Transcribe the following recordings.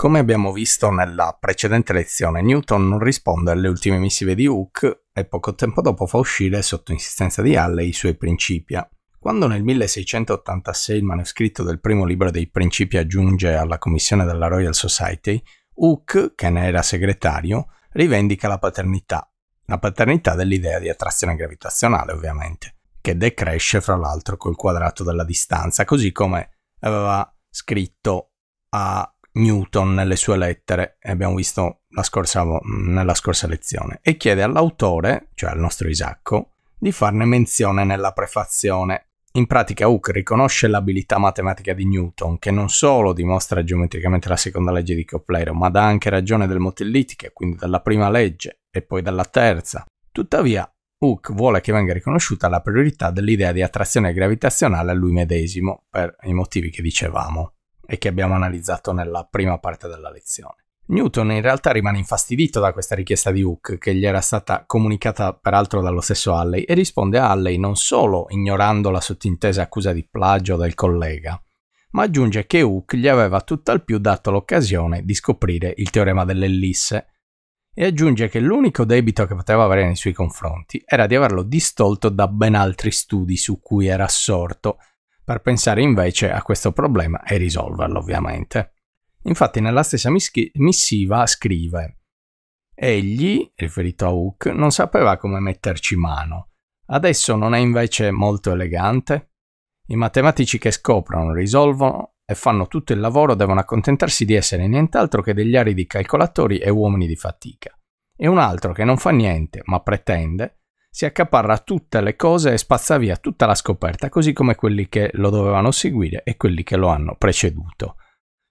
Come abbiamo visto nella precedente lezione, Newton non risponde alle ultime missive di Hooke e poco tempo dopo fa uscire, sotto insistenza di Halley, i suoi Principia. Quando nel 1686 il manoscritto del primo libro dei Principi giunge alla commissione della Royal Society, Hooke, che ne era segretario, rivendica la paternità, la paternità dell'idea di attrazione gravitazionale ovviamente, che decresce fra l'altro col quadrato della distanza, così come aveva scritto a Newton nelle sue lettere, abbiamo visto scorsa, nella scorsa lezione, e chiede all'autore, cioè al nostro Isacco, di farne menzione nella prefazione. In pratica Hooke riconosce l'abilità matematica di Newton, che non solo dimostra geometricamente la seconda legge di Coplero, ma dà anche ragione del motellitiche, quindi dalla prima legge e poi dalla terza. Tuttavia, Hooke vuole che venga riconosciuta la priorità dell'idea di attrazione gravitazionale a lui medesimo, per i motivi che dicevamo e che abbiamo analizzato nella prima parte della lezione. Newton in realtà rimane infastidito da questa richiesta di Hooke, che gli era stata comunicata peraltro dallo stesso Halley, e risponde a Halley non solo ignorando la sottintesa accusa di plagio del collega, ma aggiunge che Hooke gli aveva tutt'al più dato l'occasione di scoprire il teorema dell'ellisse, e aggiunge che l'unico debito che poteva avere nei suoi confronti era di averlo distolto da ben altri studi su cui era assorto, per pensare invece a questo problema e risolverlo ovviamente. Infatti nella stessa missiva scrive Egli, riferito a Hook, non sapeva come metterci mano. Adesso non è invece molto elegante? I matematici che scoprono, risolvono e fanno tutto il lavoro devono accontentarsi di essere nient'altro che degli aridi calcolatori e uomini di fatica. E un altro che non fa niente, ma pretende, si accaparra tutte le cose e spazza via tutta la scoperta, così come quelli che lo dovevano seguire e quelli che lo hanno preceduto.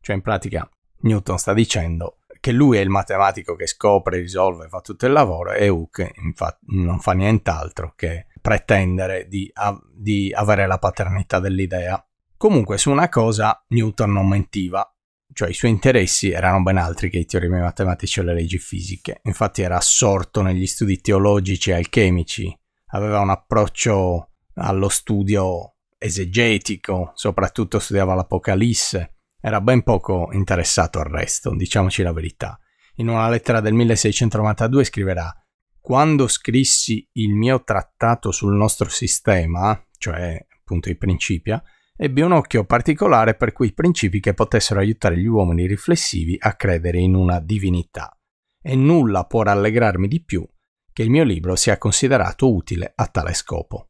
Cioè in pratica Newton sta dicendo che lui è il matematico che scopre, risolve, fa tutto il lavoro e Hooke infatti non fa nient'altro che pretendere di, av- di avere la paternità dell'idea. Comunque su una cosa Newton non mentiva, cioè i suoi interessi erano ben altri che i teoremi matematici o le leggi fisiche, infatti era assorto negli studi teologici e alchemici, aveva un approccio allo studio esegetico, soprattutto studiava l'Apocalisse, era ben poco interessato al resto, diciamoci la verità. In una lettera del 1692 scriverà Quando scrissi il mio trattato sul nostro sistema, cioè appunto i principia, ebbe un occhio particolare per quei principi che potessero aiutare gli uomini riflessivi a credere in una divinità. E nulla può rallegrarmi di più che il mio libro sia considerato utile a tale scopo.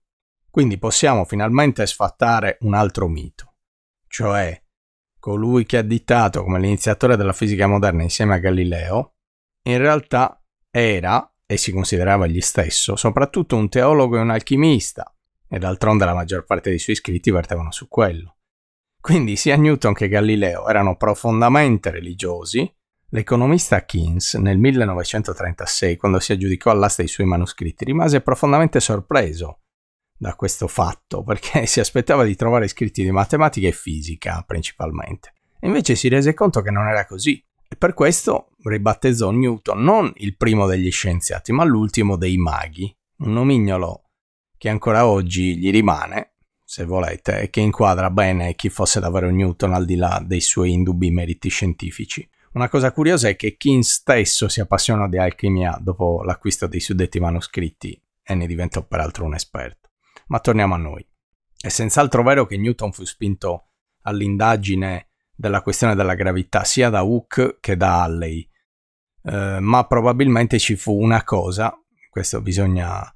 Quindi possiamo finalmente sfattare un altro mito, cioè colui che ha additato come l'iniziatore della fisica moderna insieme a Galileo, in realtà era, e si considerava gli stesso, soprattutto un teologo e un alchimista, e d'altronde la maggior parte dei suoi scritti vertevano su quello. Quindi sia Newton che Galileo erano profondamente religiosi. L'economista Keynes nel 1936, quando si aggiudicò all'asta i suoi manoscritti, rimase profondamente sorpreso da questo fatto, perché si aspettava di trovare scritti di matematica e fisica principalmente. E invece si rese conto che non era così. E per questo ribattezzò Newton non il primo degli scienziati, ma l'ultimo dei maghi, un nomignolo che ancora oggi gli rimane, se volete, e che inquadra bene chi fosse davvero Newton al di là dei suoi indubbi meriti scientifici. Una cosa curiosa è che King stesso si appassionò di alchimia dopo l'acquisto dei suddetti manoscritti e ne diventò peraltro un esperto. Ma torniamo a noi. È senz'altro vero che Newton fu spinto all'indagine della questione della gravità sia da Hooke che da Halley, eh, ma probabilmente ci fu una cosa, questo bisogna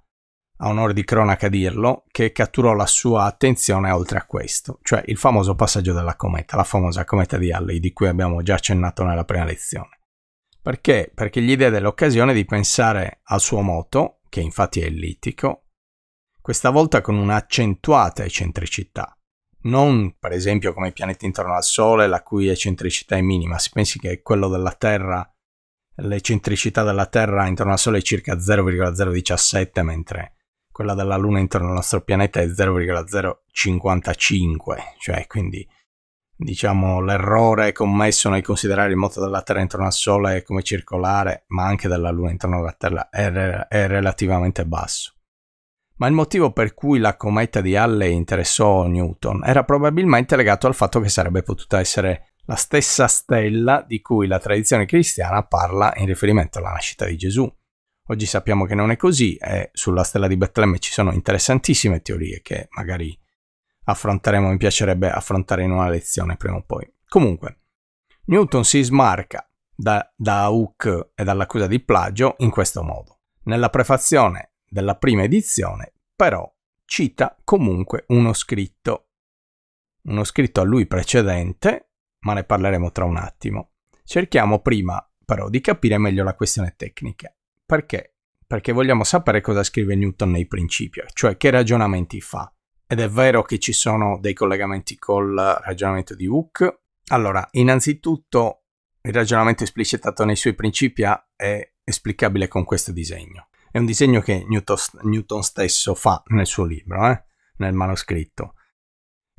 a onore di cronaca dirlo, che catturò la sua attenzione oltre a questo, cioè il famoso passaggio della cometa, la famosa cometa di Halley di cui abbiamo già accennato nella prima lezione. Perché? Perché gli diede l'occasione di pensare al suo moto, che infatti è ellittico, questa volta con un'accentuata eccentricità. Non per esempio come i pianeti intorno al Sole, la cui eccentricità è minima, si pensi che quello della Terra, l'eccentricità della Terra intorno al Sole è circa 0,017, mentre quella della Luna intorno al nostro pianeta è 0,055, cioè quindi diciamo l'errore commesso nel considerare il moto della Terra intorno al Sole come circolare, ma anche della Luna intorno alla Terra, è, re- è relativamente basso. Ma il motivo per cui la cometa di Halley interessò Newton era probabilmente legato al fatto che sarebbe potuta essere la stessa stella di cui la tradizione cristiana parla in riferimento alla nascita di Gesù. Oggi sappiamo che non è così e eh, sulla stella di Betlemme ci sono interessantissime teorie che magari affronteremo, mi piacerebbe affrontare in una lezione prima o poi. Comunque, Newton si smarca da, da Hooke e dall'accusa di plagio in questo modo. Nella prefazione della prima edizione, però, cita comunque uno scritto, uno scritto a lui precedente, ma ne parleremo tra un attimo. Cerchiamo prima però di capire meglio la questione tecnica. Perché? Perché vogliamo sapere cosa scrive Newton nei principi, cioè che ragionamenti fa. Ed è vero che ci sono dei collegamenti col ragionamento di Hooke. Allora, innanzitutto il ragionamento esplicitato nei suoi principi è esplicabile con questo disegno. È un disegno che Newton, Newton stesso fa nel suo libro, eh? nel manoscritto.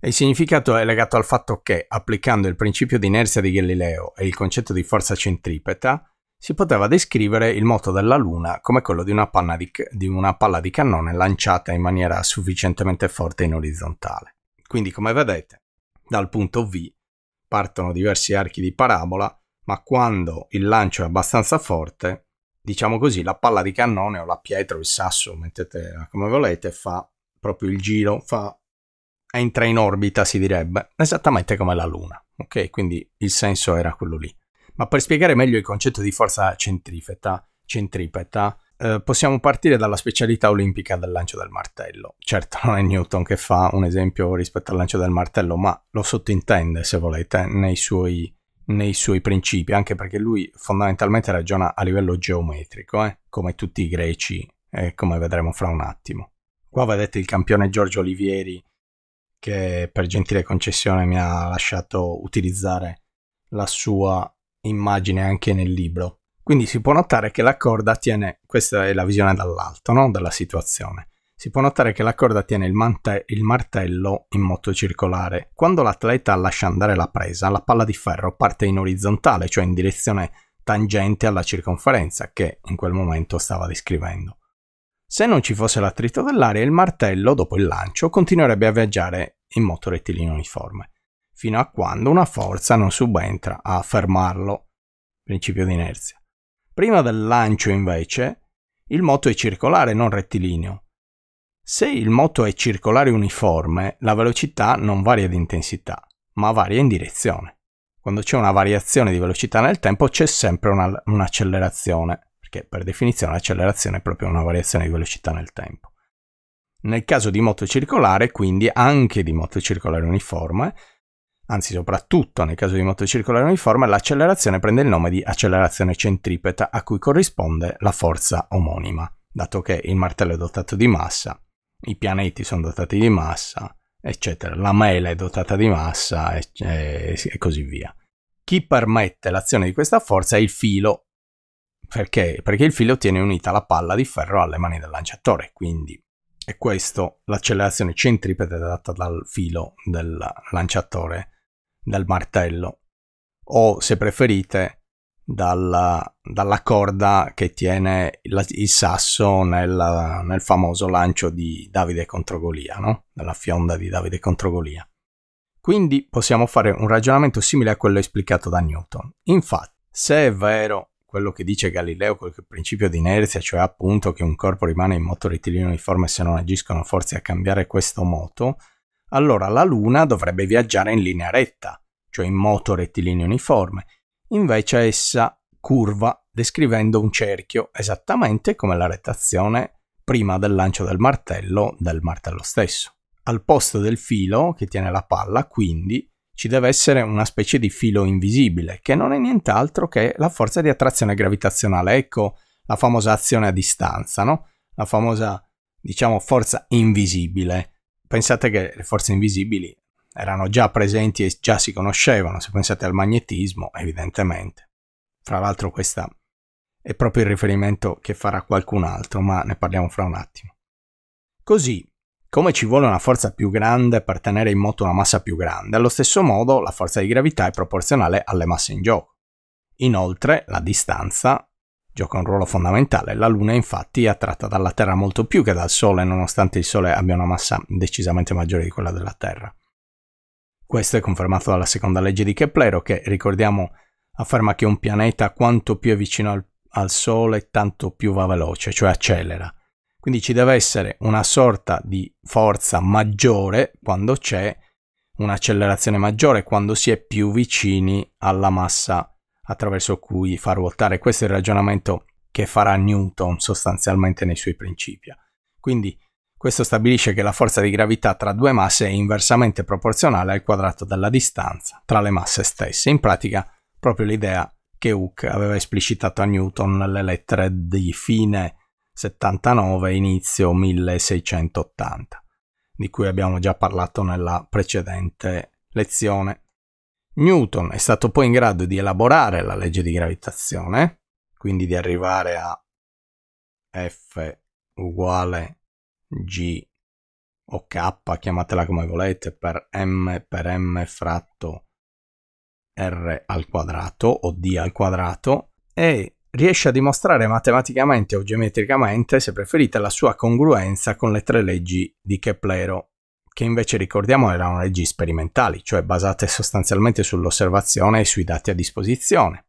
il significato è legato al fatto che, applicando il principio di inerzia di Galileo e il concetto di forza centripeta, si poteva descrivere il moto della Luna come quello di una, di, di una palla di cannone lanciata in maniera sufficientemente forte in orizzontale. Quindi, come vedete, dal punto V partono diversi archi di parabola, ma quando il lancio è abbastanza forte, diciamo così, la palla di cannone o la pietra o il sasso, mettete come volete, fa proprio il giro, fa... entra in orbita, si direbbe, esattamente come la Luna. Ok, quindi il senso era quello lì. Ma per spiegare meglio il concetto di forza centrifeta, centripeta, eh, possiamo partire dalla specialità olimpica del lancio del martello. Certo, non è Newton che fa un esempio rispetto al lancio del martello, ma lo sottintende, se volete, nei suoi, nei suoi principi, anche perché lui fondamentalmente ragiona a livello geometrico, eh, come tutti i greci, eh, come vedremo fra un attimo. Qua vedete il campione Giorgio Olivieri che per gentile concessione mi ha lasciato utilizzare la sua immagine anche nel libro. Quindi si può notare che la corda tiene, questa è la visione dall'alto, no? dalla situazione, si può notare che la corda tiene il, mante- il martello in moto circolare. Quando l'atleta lascia andare la presa, la palla di ferro parte in orizzontale, cioè in direzione tangente alla circonferenza che in quel momento stava descrivendo. Se non ci fosse l'attrito dell'aria, il martello, dopo il lancio, continuerebbe a viaggiare in moto rettilineo uniforme fino a quando una forza non subentra a fermarlo. Principio di inerzia. Prima del lancio, invece, il moto è circolare, non rettilineo. Se il moto è circolare uniforme, la velocità non varia di intensità, ma varia in direzione. Quando c'è una variazione di velocità nel tempo c'è sempre una, un'accelerazione, perché per definizione l'accelerazione è proprio una variazione di velocità nel tempo. Nel caso di moto circolare, quindi anche di moto circolare uniforme, anzi soprattutto nel caso di moto circolare uniforme, l'accelerazione prende il nome di accelerazione centripeta a cui corrisponde la forza omonima, dato che il martello è dotato di massa, i pianeti sono dotati di massa, eccetera, la mela è dotata di massa e, e, e così via. Chi permette l'azione di questa forza è il filo. Perché? Perché il filo tiene unita la palla di ferro alle mani del lanciatore, quindi è questo l'accelerazione centripeta data dal filo del lanciatore dal martello o se preferite dalla, dalla corda che tiene il, il sasso nel, nel, famoso lancio di Davide contro Golia, no? nella fionda di Davide contro Golia. Quindi possiamo fare un ragionamento simile a quello esplicato da Newton. Infatti, se è vero quello che dice Galileo col principio di inerzia, cioè appunto che un corpo rimane in moto rettilineo uniforme se non agiscono forze a cambiare questo moto, allora la Luna dovrebbe viaggiare in linea retta, cioè in moto rettilineo uniforme, invece essa curva descrivendo un cerchio, esattamente come la rettazione prima del lancio del martello del martello stesso. Al posto del filo che tiene la palla, quindi, ci deve essere una specie di filo invisibile, che non è nient'altro che la forza di attrazione gravitazionale. Ecco la famosa azione a distanza, no? La famosa, diciamo, forza invisibile. Pensate che le forze invisibili erano già presenti e già si conoscevano, se pensate al magnetismo, evidentemente. Fra l'altro questa è proprio il riferimento che farà qualcun altro, ma ne parliamo fra un attimo. Così, come ci vuole una forza più grande per tenere in moto una massa più grande, allo stesso modo la forza di gravità è proporzionale alle masse in gioco. Inoltre, la distanza gioca un ruolo fondamentale. La Luna infatti è attratta dalla Terra molto più che dal Sole, nonostante il Sole abbia una massa decisamente maggiore di quella della Terra. Questo è confermato dalla seconda legge di Keplero che, ricordiamo, afferma che un pianeta quanto più è vicino al, al Sole tanto più va veloce, cioè accelera. Quindi ci deve essere una sorta di forza maggiore quando c'è un'accelerazione maggiore, quando si è più vicini alla massa attraverso cui far ruotare. Questo è il ragionamento che farà Newton sostanzialmente nei suoi principi. Quindi questo stabilisce che la forza di gravità tra due masse è inversamente proporzionale al quadrato della distanza tra le masse stesse. In pratica, proprio l'idea che Hooke aveva esplicitato a Newton nelle lettere di fine 79 e inizio 1680, di cui abbiamo già parlato nella precedente lezione. Newton è stato poi in grado di elaborare la legge di gravitazione, quindi di arrivare a F uguale a G o K, chiamatela come volete, per M per M fratto R al quadrato o D al quadrato e riesce a dimostrare matematicamente o geometricamente, se preferite, la sua congruenza con le tre leggi di Keplero, che invece ricordiamo erano leggi sperimentali, cioè basate sostanzialmente sull'osservazione e sui dati a disposizione.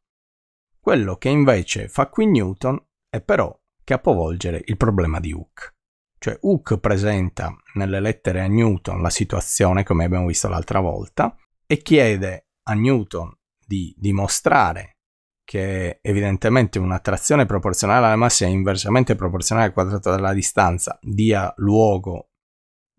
Quello che invece fa qui Newton è però capovolgere il problema di Hooke. Cioè Hooke presenta nelle lettere a Newton la situazione, come abbiamo visto l'altra volta, e chiede a Newton di dimostrare che evidentemente un'attrazione proporzionale alla massa è inversamente proporzionale al quadrato della distanza dia luogo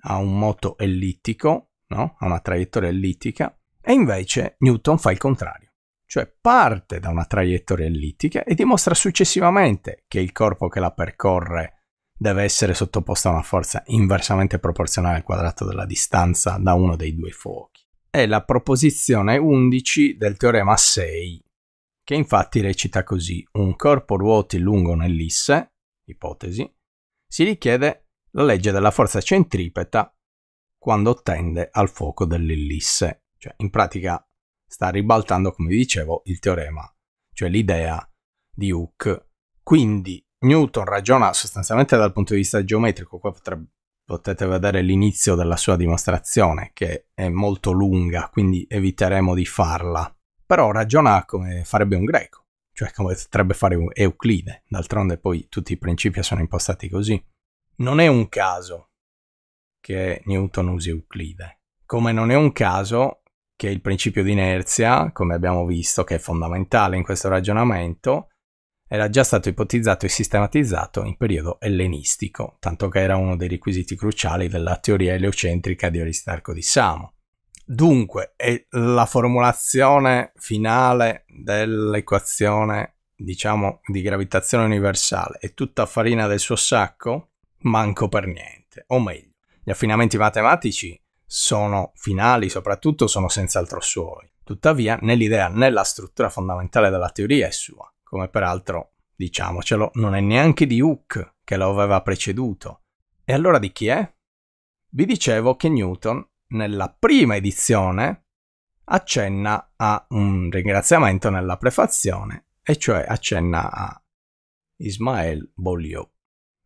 a un moto ellittico, no? a una traiettoria ellittica, e invece Newton fa il contrario, cioè parte da una traiettoria ellittica e dimostra successivamente che il corpo che la percorre deve essere sottoposta a una forza inversamente proporzionale al quadrato della distanza da uno dei due fuochi. È la proposizione 11 del teorema 6, che infatti recita così: un corpo ruoti lungo un'ellisse, ipotesi, si richiede la legge della forza centripeta quando tende al fuoco dell'ellisse, cioè in pratica sta ribaltando, come dicevo, il teorema, cioè l'idea di Hooke. Quindi Newton ragiona sostanzialmente dal punto di vista geometrico, qua potrebbe, potete vedere l'inizio della sua dimostrazione che è molto lunga, quindi eviteremo di farla, però ragiona come farebbe un greco, cioè come potrebbe fare Euclide, d'altronde poi tutti i principi sono impostati così. Non è un caso che Newton usi Euclide, come non è un caso che il principio di inerzia, come abbiamo visto, che è fondamentale in questo ragionamento, era già stato ipotizzato e sistematizzato in periodo ellenistico, tanto che era uno dei requisiti cruciali della teoria eleucentrica di Aristarco di Samo. Dunque, la formulazione finale dell'equazione, diciamo, di gravitazione universale è tutta farina del suo sacco? Manco per niente, o meglio, gli affinamenti matematici sono finali, soprattutto sono senz'altro suoi. Tuttavia, né l'idea né la struttura fondamentale della teoria è sua come peraltro, diciamocelo, non è neanche di Hooke che lo aveva preceduto. E allora di chi è? Vi dicevo che Newton, nella prima edizione, accenna a un ringraziamento nella prefazione, e cioè accenna a Ismael Bolliot,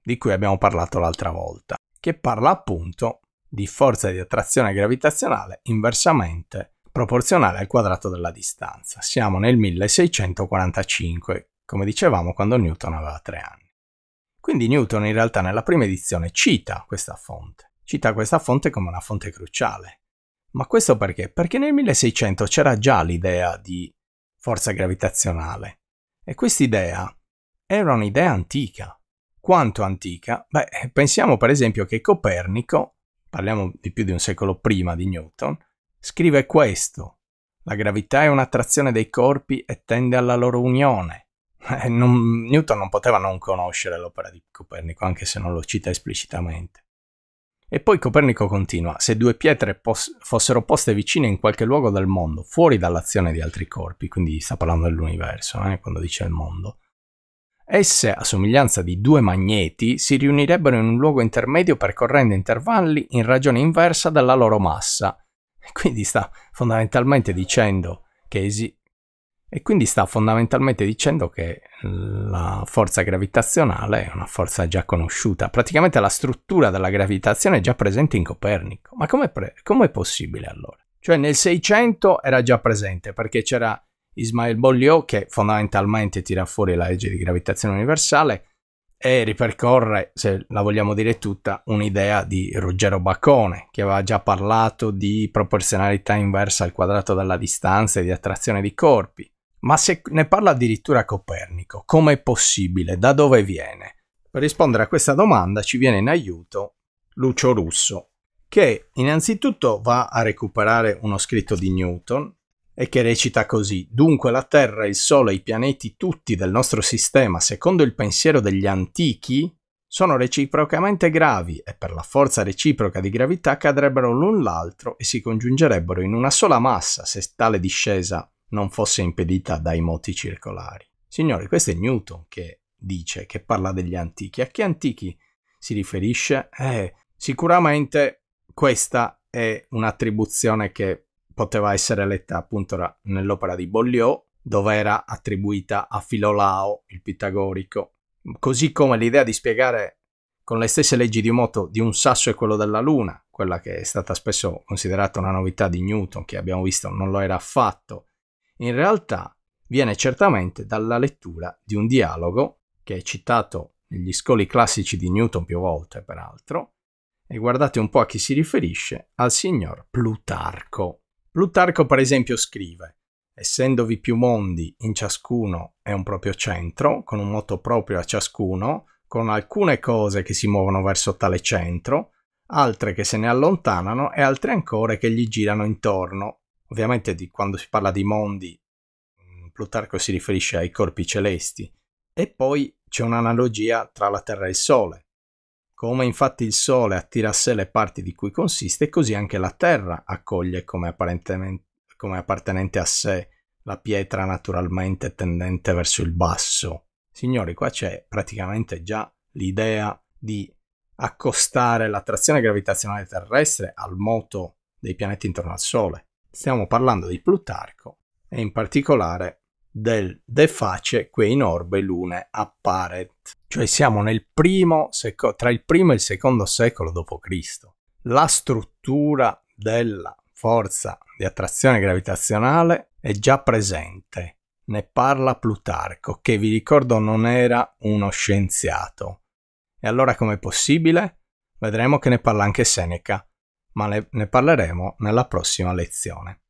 di cui abbiamo parlato l'altra volta, che parla appunto di forza di attrazione gravitazionale inversamente proporzionale al quadrato della distanza. Siamo nel 1645, come dicevamo quando Newton aveva tre anni. Quindi Newton in realtà nella prima edizione cita questa fonte, cita questa fonte come una fonte cruciale. Ma questo perché? Perché nel 1600 c'era già l'idea di forza gravitazionale e quest'idea era un'idea antica. Quanto antica? Beh, pensiamo per esempio che Copernico, parliamo di più di un secolo prima di Newton, scrive questo. La gravità è un'attrazione dei corpi e tende alla loro unione. Eh, non, Newton non poteva non conoscere l'opera di Copernico, anche se non lo cita esplicitamente. E poi Copernico continua, se due pietre pos- fossero poste vicine in qualche luogo del mondo, fuori dall'azione di altri corpi, quindi sta parlando dell'universo eh, quando dice il mondo, esse, a somiglianza di due magneti, si riunirebbero in un luogo intermedio percorrendo intervalli in ragione inversa della loro massa, quindi sta fondamentalmente dicendo che esiste e quindi sta fondamentalmente dicendo che la forza gravitazionale è una forza già conosciuta, praticamente la struttura della gravitazione è già presente in Copernico. Ma com'è, pre- com'è possibile allora? Cioè nel 600 era già presente perché c'era Ismael Bolliot che fondamentalmente tira fuori la legge di gravitazione universale, e ripercorre, se la vogliamo dire tutta, un'idea di Ruggero Baccone, che aveva già parlato di proporzionalità inversa al quadrato della distanza e di attrazione di corpi. Ma se ne parla addirittura Copernico, come è possibile? Da dove viene? Per rispondere a questa domanda ci viene in aiuto Lucio Russo, che innanzitutto va a recuperare uno scritto di Newton e che recita così Dunque la Terra, il Sole e i pianeti tutti del nostro sistema, secondo il pensiero degli antichi, sono reciprocamente gravi e per la forza reciproca di gravità cadrebbero l'un l'altro e si congiungerebbero in una sola massa se tale discesa non fosse impedita dai moti circolari. Signori, questo è Newton che dice, che parla degli antichi. A che antichi si riferisce? Eh, sicuramente questa è un'attribuzione che poteva essere letta appunto nell'opera di Bollio, dove era attribuita a Filolao, il pitagorico, così come l'idea di spiegare con le stesse leggi di moto di un sasso e quello della luna, quella che è stata spesso considerata una novità di Newton, che abbiamo visto non lo era affatto, in realtà viene certamente dalla lettura di un dialogo che è citato negli scoli classici di Newton più volte, peraltro, e guardate un po' a chi si riferisce, al signor Plutarco. Plutarco per esempio scrive Essendovi più mondi, in ciascuno è un proprio centro, con un moto proprio a ciascuno, con alcune cose che si muovono verso tale centro, altre che se ne allontanano e altre ancora che gli girano intorno. Ovviamente di, quando si parla di mondi, mm, Plutarco si riferisce ai corpi celesti. E poi c'è un'analogia tra la Terra e il Sole. Come infatti il Sole attira a sé le parti di cui consiste, così anche la Terra accoglie come, come appartenente a sé la pietra naturalmente tendente verso il basso. Signori, qua c'è praticamente già l'idea di accostare l'attrazione gravitazionale terrestre al moto dei pianeti intorno al Sole. Stiamo parlando di Plutarco e in particolare del de face in orbe lune apparet. Cioè siamo nel primo, seco- tra il primo e il secondo secolo d.C. La struttura della forza di attrazione gravitazionale è già presente. Ne parla Plutarco, che vi ricordo non era uno scienziato. E allora com'è possibile? Vedremo che ne parla anche Seneca, ma ne, ne parleremo nella prossima lezione.